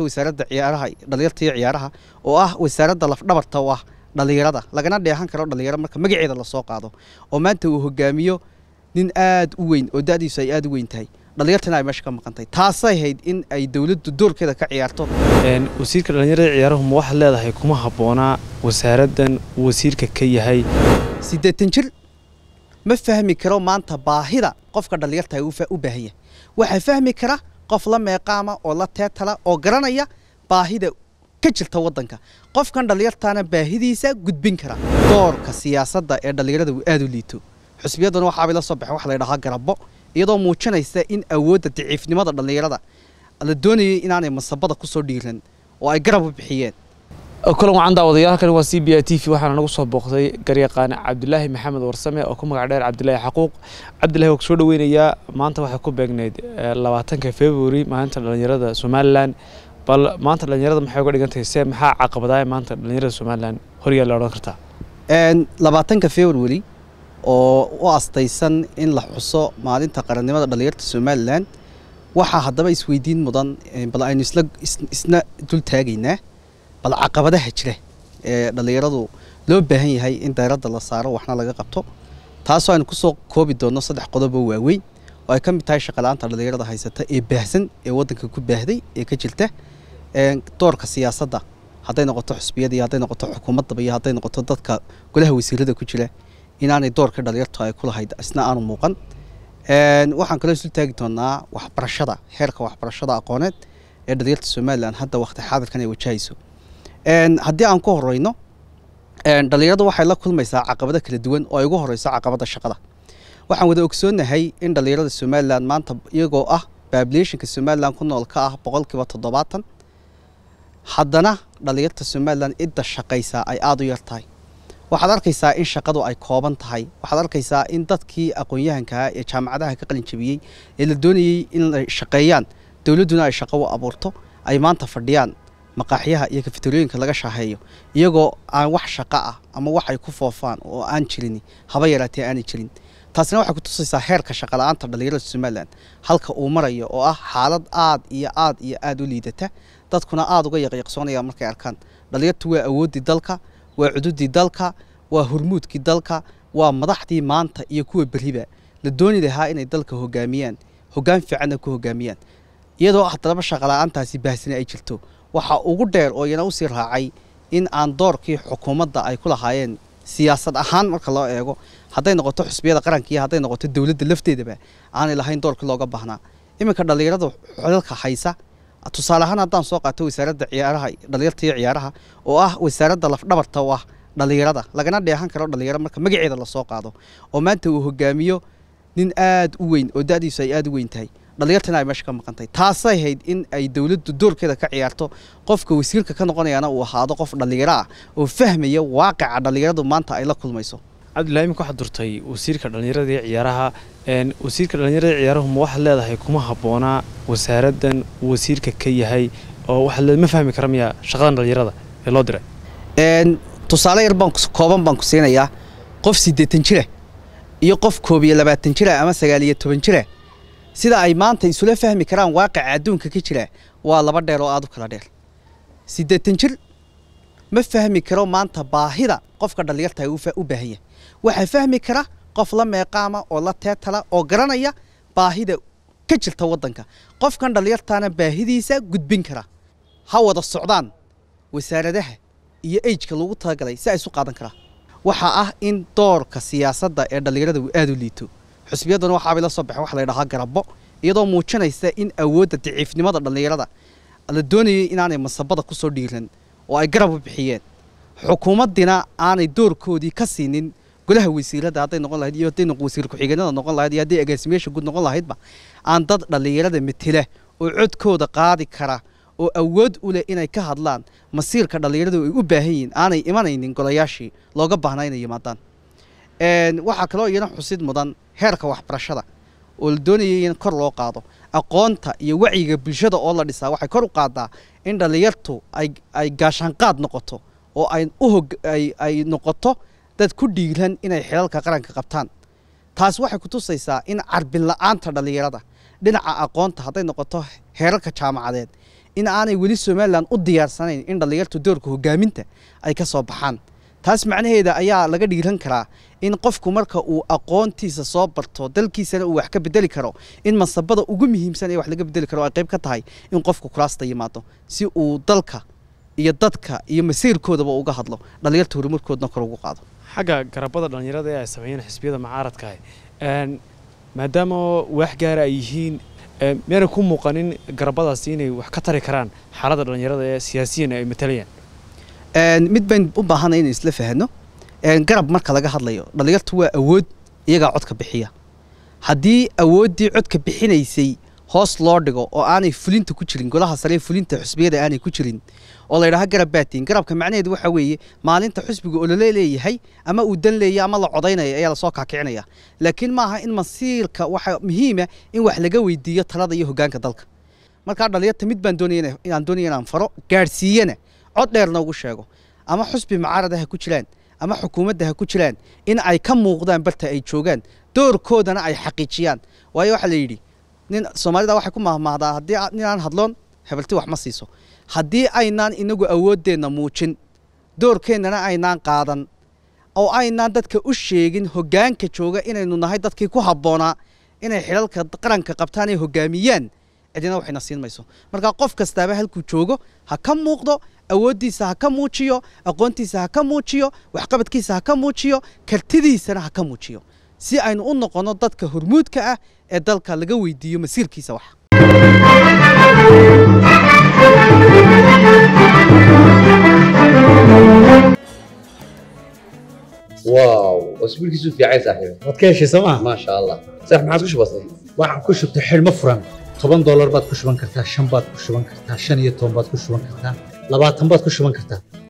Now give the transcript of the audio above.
wasaaradda ciyaaraha dhalinyartaiyo ciyaaraha oo ah wasaaradda lafdhabarta u ah dhalinyarada lagana dheehan karo dhalinyaro marka magaceeda lasoo qaado oo maanta uu hogaamiyo nin aada u weyn oo dadiisu ay aad u weyn tahay dhalinyartana ay meesha ka maqantay taasay hayd in ay dowladdu doorkeeda ka ciyaarto wasiirka dhalinyarada ciyaaruhu ma waxaad leedahay kuma habboonaa wasaaraddan wasiirka ka yahay sideetan jir ma fahmi karo maanta baahida qofka dhalinyarta ay u baahan yahay waxaa fahmi kara qof la meeqaama oo la teetala oo garanaya baahida ka jirta waddanka qofkan dhallinyartaana baahidiisa gudbin kara doorka siyaasadda ee dhallinyarada uu aad u liito xusbiyaddan waxaabay la soo baxeen wax laydhahaa garabo iyadoo muujinaysa in awoodda daciifnimada dhallinyarada la doonayay inaanay masabada ku soo dhiiran oo ay garab u bixiyeen kulan wacan daawadayaal halkani waa c b i t v waxaana nagu soo booqday garyaqaane cabdilaahi maxamed warsame oo ku magac dheer cabdilaahi xaquuq cabdillahi waa kusoo dhaweynayaa maanta waxay ku beegnayd labaatanka february maalinta dhallinyarada somalilan bal maanta dhallinyarada maxay uga dhigan tahay see maxaa caqabadaaya maanta dhallinyarada somalilan horyaal la odhan kartaa labaatanka february oo u astaysan in la xuso maalinta qarannimada dhallinyarta somalilan waxaa haddaba isweydiin mudan bal aynu isla isna dul taagaynaa bal caqabadaha jira ee dhallinyaradu loo baahan yahay in dayradda la saaro waxna laga qabto taasoo aynu kusoo koobi doonno saddex qodob oo waaweyn oo ay ka mid tahay shaqala'aanta dhallinyarada haysata ee baahsan ee waddanka ku baahday ee ka jirta doorka siyaasadda hadday noqoto xusbiyada iyo hadday noqoto xukuumaddaba iyo hadday noqoto dadka golaha wasiirada ku jira inaanay doorka dhallinyartu ay ku isna aanu muuqan waxaan kaloo isu taagi doonaa waxbarashada heerka waxbarashada aqooneed ee dhallinyarta somalilan hadda wakhti xaadirkan ay wajahayso haddii aan ku horeyno dhalinyaradu waxay la kulmaysaa caqabado kala duwan oo ay ugu caqabada shaqada waxaan wada ogsoonahay in dhalinyarada somalilan maanta iyagoo ah babliationka somalilan ku nool ka ah boqolkiiba toddobaatan haddana dhalinyarta somalilan cidda shaqaysaa ay aada u yar tahay waxaad arkaysaa in shaqadu ay kooban tahay waxaad arkaysaa in dadkii aqoon-yahankaha ee jaamacadaha ka qalin jabiyey ee la doonayey in shaqeeyaan dowladduna ay shaqo u abuurto ay maanta fadhiyaan maqaaxyaha iyo kafeteriyooyinka laga shaaheeyo iyagoo aan wax shaqo ah ama wax ay ku foofaan oo aan jirin haba yaraatee aanay jirin taasina waxay ku tusaysaa heerka shaqala-aanta dhallinyarada somalilan halka uu marayo oo ah xaalad aad iyo aad iyo aad u liidata dadkuna aada uga yaqyaqsoonaya markay arkaan dhallinyartu waa awooddii dalka waa cududii dalka waa hormuudkii dalka waa madaxdii maanta iyo kuwa beriba la dooni lahaa inay dalka hogaamiyaan hoggaan fiicanna ku hogaamiyaan iyadoo haddaba shaqala-aantaasi baahsina ay jirto waxaa ugu dheer oo iyana usii raacay in aan doorkii xukuumadda ay ku lahaayeen siyaasad ahaan marka loo eego hadday noqoto xusbiyada qaranka iyo hadday noqoto dowladda lafteedaba aanay lahayn doorkii looga baahnaa iminka dhallinyarada xodalka haysa tusaale ahaan haddaan soo qaato wasaaradda ciyaaraha dhallinyarta iyo ciyaaraha oo ah wasaaradda lafdhabarta u ah dhallinyarada lagana dheehan karo dhallinyaro marka magaceeda lasoo qaado oo maanta uu hogaamiyo nin aad u weyn oo da-diisu ay aad u weyn tahay dhallinyartana ay meesha ka maqantay taasay hayd in ay dowladdu doorkeeda ka ciyaarto qofka wasiirka ka noqonayaana uu ahaado qof dhallinyaro ah oo fahmaya waaqica dhallinyaradu maanta ay la kulmayso cabdilaaimik waxaad durtay wasiirka dhallinyaradii ciyaaraha wasiirka dhallinyarada ciyaaruhu ma waxaad leedahay kuma habboonaa wasaaraddan wasiirka ka yahay oo waxaad ma fahmi kara miyaa shaqadan dhallinyarada ee loo diray tusaale yar baan kooban baan ku siinayaa qof siddeetan jira eh iyo qof koob iyo labaatan jira eh ama sagaal iyo toban jira eh sida ay maanta isula fahmi karaan waaqica adduunka ka jira waa laba dheer oo aad u kala dheer sideetan jir ma fahmi karo maanta baahida qofka dhallinyarta ay u baahanya waxaa fahmi kara qof la meeqaama oo la teetala oo garanaya baahida ka jirta waddanka qofkan dhallinyartaana baahidiisa gudbin kara ha wada socdaan wasaaradaha iyo ejka lagu talagalay si ay isu qaadan karaa waxaa ah in doorka siyaasadda ee dhallinyarada uu aada u liito xusbiyaddana waxaabay la soo baxay waxa la ydhahaa garabo iyadoo muujinaysa in awoodda daciifnimada dhallinyarada la doonayay inaanay masabada kusoo soo dhiiran oo ay garab u bixiyeen xukuumaddina aanay doorkoodii ka siinin golaha wasiirada hadday noqon lahayd iyo hadday wasiir ku-xigeenada noqon lahayd iyo hadday agaasimeyaasha guud noqon lahaydba aan dad dhallinyarada matila oo codkooda qaadi kara oo awood u leh inay ka hadlaan masiirka dhallinyaradu ay u baahan yihiin aanay imanaynin golayaashii looga baahnaa inay yimaadaan waxaa kaloo iyana xusid mudan heerka waxbarashada oo la doonayay in kor loo qaado aqoonta iyo wacyiga bulshada oo la dhisaa waxay kor u qaadaa in dhallinyartu ay gaashaanqaad noqoto oo ay noqoto dad ku dhiiran inay xilalka qaranka qabtaan taas waxay ku tusaysaa in carbin la-aanta dhallinyarada dhinaca aqoonta hadday noqoto heerarka jaamacadeed in aanay weli somalilan u diyaarsanayn in dhallinyartu doorka hogaaminta ay ka soo baxaan taas macnaheeda ayaa laga dhiiran karaa in qofku marka uu aqoontiisa soo barto dalkiisana uu wax ka bedeli karo in masabada ugu muhiimsan ee wax laga bedeli karo ay qayb ka tahay in qofku kuraasta yimaado si uu dalka iyo dadka iyo masiirkoodaba uga hadlo dhallinyarta horumarkoodna kor ugu qaado xagga garabada dhallinyarada ee ay sameeyeen xisbiyada mucaaradkaah maadaama waax gaara ah ay yihiin miyana ku muuqanin garabadaasi inay wax ka tari karaan xaalada dhallinyarada ee siyaasiyan ay matalayaan mid bayn u baahanay in isla fahno garab marka laga hadlayo dhallinyartu waa awood iyagaa codka bixiya haddii awooddii codka bixinaysay hoos loo dhigo oo aanay fulinta ku jirin golaha sare fulinta xusbiyada aanay ku jirin oo laydhaha garab baatiin garabka macnaheedu waxa weeye maalinta xusbiga olole leeyahay ama uu dan leeya ama la codaynayo ayaa lasoo kaakicinaya laakiin maaha in masiirka waxaa muhiima ah in wax laga weydiiyo talada iyo hogaanka dalka markaa dhallinyarta mid baan doonaya inaan doonaya inaan faro gaadhsiiyana cod dheer noogu sheego ama xusbi macaarada ah ha ku jiraan ama xukuumadda ah ha ku jiraan in ay ka muuqdaan barta ay joogaan doorkoodana ay xaqiijiyaan waayo waxaa la yidhi nin soomaalida waxay ku mahmaahdaa haddii ninaan hadloon hebelti wax ma siiso haddii aynaan inagu awooddeenna muujin doorkeennana aynaan qaadan oo aynaan dadka u sheegin hoggaanka jooga inaynu nahay dadkii ku habboonaa inay xilalka qaranka qabtaan ay hoggaamiyaan cidina waxayna siin mayso marka qof kastaaba halkuu joogo ha ka muuqdo awooddiisa ha ka muujiyo aqoontiisa ha ka muujiyo waxqabadkiisa ha ka muujiyo kartidiisana ha ka muujiyo si aynu u noqono dadka hormuudka ah ee dalka laga weydiiyo masiirkiisa wax واو واسبوع كيسو في عايز احيو ما تكيش سما ما شاء الله صح ما عاد كش بسيط toban dollar baad ku shuban kartaa shan baad ku shuban kartaa shan iyo toban baad ku shuban kartaa labaatan baad ku shuban kartaa